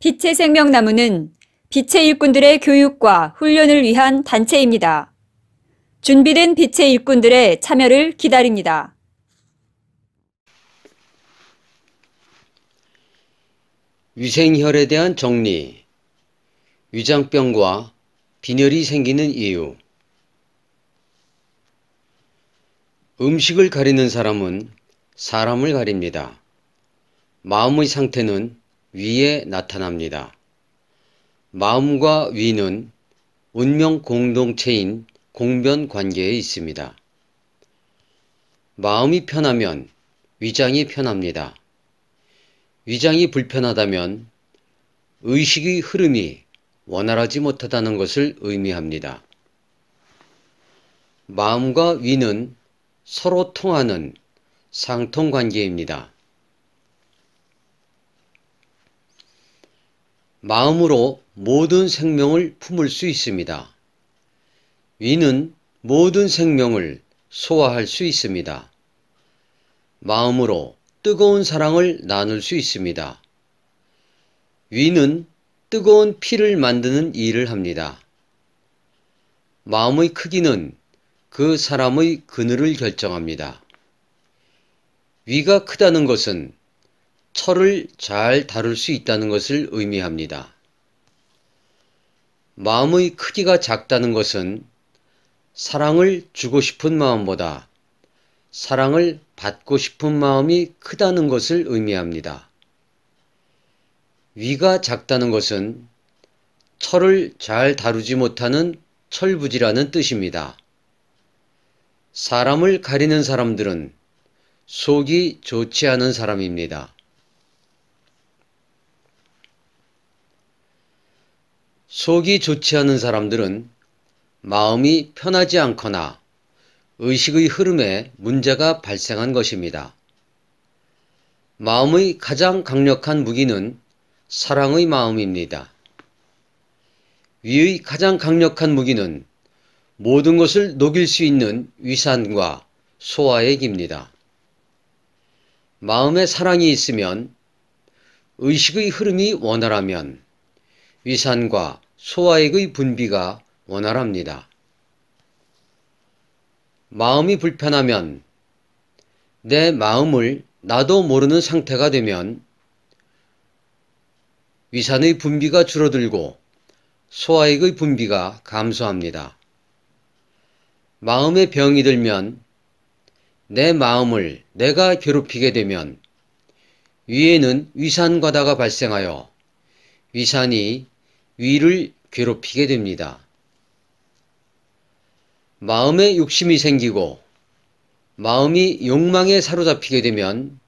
빛의 생명나무는 빛의 일꾼들의 교육과 훈련을 위한 단체입니다. 준비된 빛의 일꾼들의 참여를 기다립니다. 위생혈에 대한 정리 위장병과 빈혈이 생기는 이유 음식을 가리는 사람은 사람을 가립니다. 마음의 상태는 위에 나타납니다. 마음과 위는 운명 공동체인 공변 관계에 있습니다. 마음이 편하면 위장이 편합니다. 위장이 불편하다면 의식의 흐름이 원활하지 못하다는 것을 의미합니다. 마음과 위는 서로 통하는 상통관계입니다. 마음으로 모든 생명을 품을 수 있습니다. 위는 모든 생명을 소화할 수 있습니다. 마음으로 뜨거운 사랑을 나눌 수 있습니다. 위는 뜨거운 피를 만드는 일을 합니다. 마음의 크기는 그 사람의 그늘을 결정합니다. 위가 크다는 것은 철을 잘 다룰 수 있다는 것을 의미합니다. 마음의 크기가 작다는 것은 사랑을 주고 싶은 마음보다 사랑을 받고 싶은 마음이 크다는 것을 의미합니다. 위가 작다는 것은 철을 잘 다루지 못하는 철부지라는 뜻입니다. 사람을 가리는 사람들은 속이 좋지 않은 사람입니다. 속이 좋지 않은 사람들은 마음이 편하지 않거나 의식의 흐름에 문제가 발생한 것입니다. 마음의 가장 강력한 무기는 사랑의 마음입니다. 위의 가장 강력한 무기는 모든 것을 녹일 수 있는 위산과 소화액입니다 마음에 사랑이 있으면 의식의 흐름이 원활하면 위산과 소화액의 분비가 원활합니다. 마음이 불편하면 내 마음을 나도 모르는 상태가 되면 위산의 분비가 줄어들고 소화액의 분비가 감소합니다. 마음의 병이 들면 내 마음을 내가 괴롭히게 되면 위에는 위산과다가 발생하여 위산이 위를 괴롭히게 됩니다. 마음에 욕심이 생기고 마음이 욕망에 사로잡히게 되면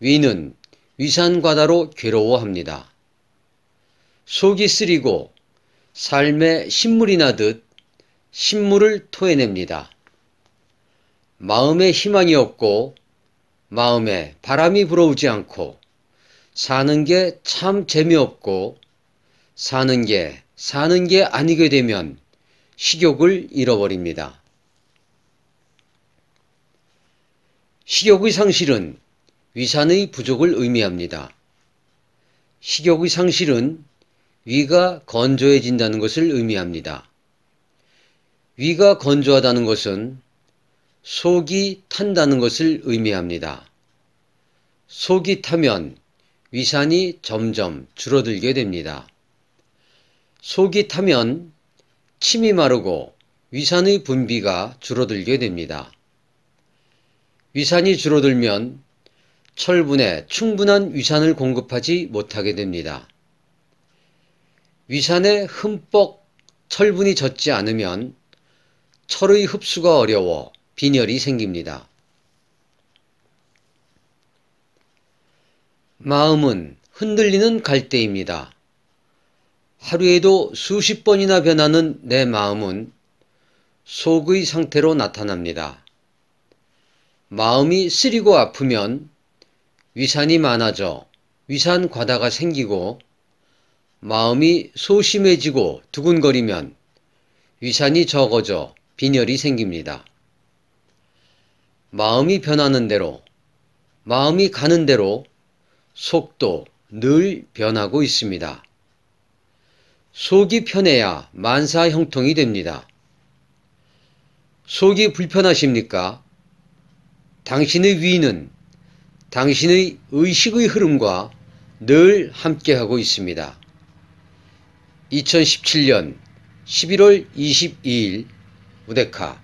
위는 위산과다로 괴로워합니다. 속이 쓰리고 삶에 신물이 나듯 신물을 토해냅니다. 마음에 희망이 없고 마음에 바람이 불어오지 않고 사는 게 참 재미없고 사는 게 사는 게 아니게 되면 식욕을 잃어버립니다. 식욕의 상실은 위산의 부족을 의미합니다. 식욕의 상실은 위가 건조해진다는 것을 의미합니다. 위가 건조하다는 것은 속이 탄다는 것을 의미합니다. 속이 타면 위산이 점점 줄어들게 됩니다. 속이 타면 침이 마르고 위산의 분비가 줄어들게 됩니다. 위산이 줄어들면 철분에 충분한 위산을 공급하지 못하게 됩니다. 위산에 흠뻑 철분이 젖지 않으면 철의 흡수가 어려워 빈혈이 생깁니다. 마음은 흔들리는 갈대입니다. 하루에도 수십 번이나 변하는 내 마음은 속의 상태로 나타납니다. 마음이 쓰리고 아프면 위산이 많아져 위산 과다가 생기고 마음이 소심해지고 두근거리면 위산이 적어져 빈혈이 생깁니다. 마음이 변하는 대로 마음이 가는 대로 속도 늘 변하고 있습니다. 속이 편해야 만사 형통이 됩니다. 속이 불편하십니까? 당신의 위는 당신의 의식의 흐름과 늘 함께하고 있습니다. 2017년 11월 22일 우데카